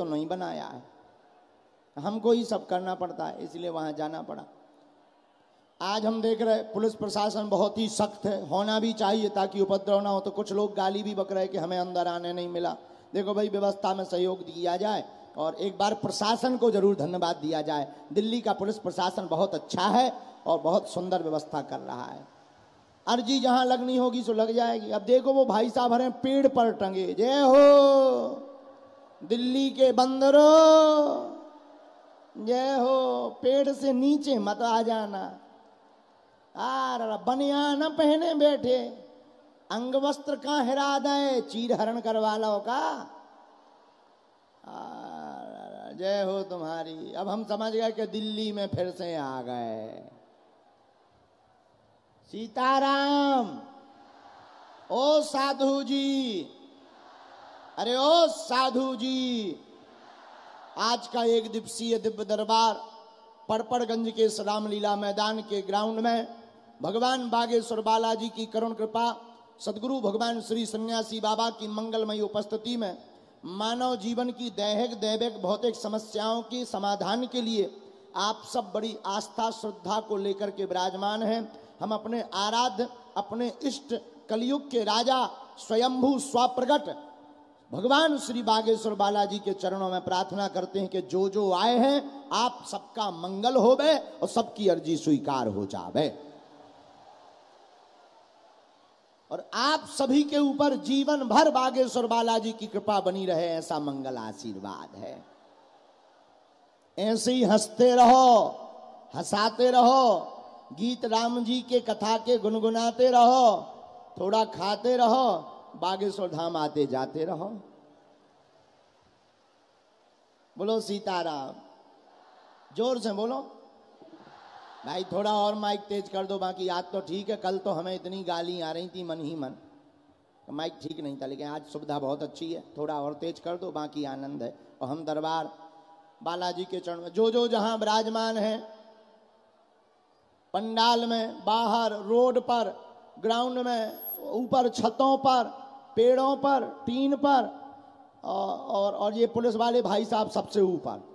तो नहीं बनाया है हमको ही सब करना पड़ता है इसलिए वहां जाना पड़ा आज हम देख रहे पुलिस प्रशासन बहुत ही सख्त है होना भी चाहिए ताकि उपद्रव ना हो तो कुछ लोग गाली भी बक रहे कि हमें अंदर आने नहीं मिला देखो भाई व्यवस्था में सहयोग दिया जाए और एक बार प्रशासन को जरूर धन्यवाद दिया जाए दिल्ली का पुलिस प्रशासन बहुत अच्छा है और बहुत सुंदर व्यवस्था कर रहा है अर्जी जहाँ लगनी होगी सो लग जाएगी अब देखो वो भाई साहब हरे पेड़ पर टंगे जय हो दिल्ली के बंदरों जय हो पेड़ से नीचे मत आ जाना आर बनिया न पहने बैठे अंग वस्त्र का हिरा दें चीर हरण करवा का जय हो तुम्हारी अब हम समझ गए कि दिल्ली में फिर से आ गए सीताराम ओ साधु जी अरे ओ साधु जी आज का एक दिवसीय दिव्य दरबार पड़पड़गंज के सदाम लीला मैदान के ग्राउंड में भगवान बागेश्वर बालाजी की करुण कृपा सदगुरु भगवान श्री सन्यासी बाबा की मंगलमय उपस्थिति में मानव जीवन की दैहिक दैविक भौतिक समस्याओं के समाधान के लिए आप सब बड़ी आस्था श्रद्धा को लेकर के विराजमान हैं हम अपने आराध्य अपने इष्ट कलयुग के राजा स्वयंभू स्वप्रगट भगवान श्री बागेश्वर बालाजी के चरणों में प्रार्थना करते हैं कि जो जो आए हैं आप सबका मंगल हो गए और सबकी अर्जी स्वीकार हो जावे और आप सभी के ऊपर जीवन भर बागेश्वर बालाजी की कृपा बनी रहे ऐसा मंगल आशीर्वाद है ऐसे ही हंसते रहो हंसाते रहो गीत राम जी के कथा के गुनगुनाते रहो थोड़ा खाते रहो बागेश्वर धाम आते जाते रहो बोलो सीताराम जोर से बोलो भाई थोड़ा और माइक तेज कर दो बाकी याद तो ठीक है कल तो हमें इतनी गाली आ रही थी मन ही मन माइक ठीक नहीं था लेकिन आज सुविधा बहुत अच्छी है थोड़ा और तेज कर दो बाकी आनंद है और हम दरबार बालाजी के चरण में जो जो जहां विराजमान है पंडाल में बाहर रोड पर ग्राउंड में ऊपर छतों पर पेड़ों पर टीन पर और और, ये पुलिस वाले भाई साहब सबसे ऊपर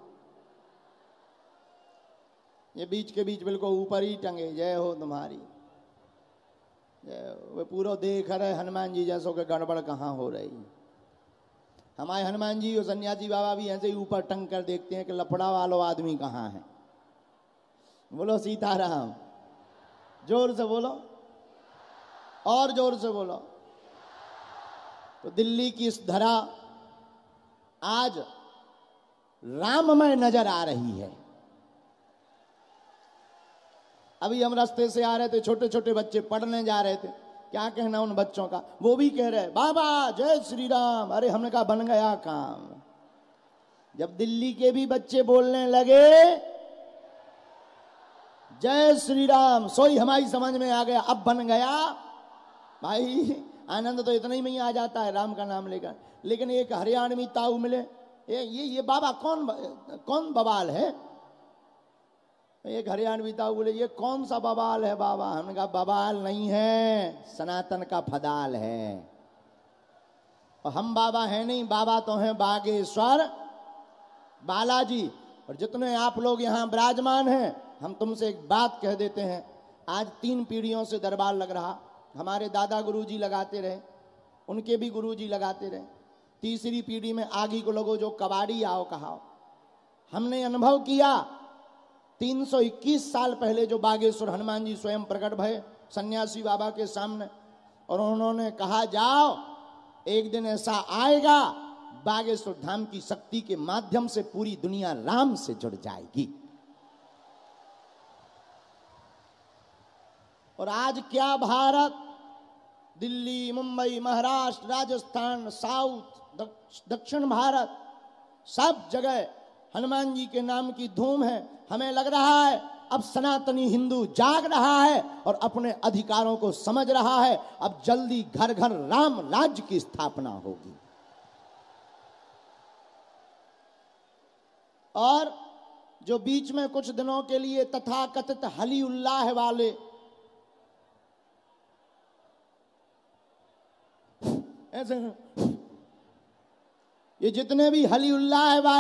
ये बीच के बीच बिल्कुल ऊपर ही टंगे जय हो तुम्हारी वे पूरा देख रहे हनुमान जी जैसो के गड़बड़ कहाँ हो रही हमारे हनुमान जी और सन्यासी बाबा भी ऐसे ही ऊपर टंग कर देखते हैं कि लपड़ा वालो आदमी कहाँ है बोलो सीताराम जोर से बोलो और जोर से बोलो तो दिल्ली की इस धरा आज राममय नजर आ रही है अभी हम रास्ते से आ रहे थे छोटे छोटे बच्चे पढ़ने जा रहे थे क्या कहना उन बच्चों का वो भी कह रहे बाबा जय श्री राम अरे हमने कहा बन गया काम जब दिल्ली के भी बच्चे बोलने लगे जय श्री राम सोई हमारी समझ में आ गया अब बन गया भाई आनंद तो इतना ही में ही आ जाता है राम का नाम लेकर लेकिन एक हरियाणवी ताऊ मिले ये ये ये बाबा कौन कौन बवाल है एक हरियाणवी ताऊ बोले ये कौन सा बवाल है बाबा हमने कहा बवाल नहीं है सनातन का फदाल है और हम बाबा हैं नहीं बाबा तो हैं बागेश्वर बालाजी और जितने आप लोग यहाँ विराजमान हैं हम तुमसे एक बात कह देते हैं आज तीन पीढ़ियों से दरबार लग रहा हमारे दादा गुरुजी लगाते रहे उनके भी गुरुजी लगाते रहे तीसरी पीढ़ी में आगे को लोगो जो कबाड़ी आओ कहाओ हमने अनुभव किया 321 साल पहले जो बागेश्वर हनुमान जी स्वयं प्रकट भय सन्यासी बाबा के सामने और उन्होंने कहा जाओ एक दिन ऐसा आएगा बागेश्वर धाम की शक्ति के माध्यम से पूरी दुनिया राम से जुड़ जाएगी और आज क्या भारत दिल्ली मुंबई महाराष्ट्र राजस्थान साउथ दक्षिण भारत सब जगह हनुमान जी के नाम की धूम है हमें लग रहा है अब सनातनी हिंदू जाग रहा है और अपने अधिकारों को समझ रहा है अब जल्दी घर घर राम राज्य की स्थापना होगी और जो बीच में कुछ दिनों के लिए तथाकथित हली उल्लाह वाले ऐसे ये जितने भी हली उल्ला है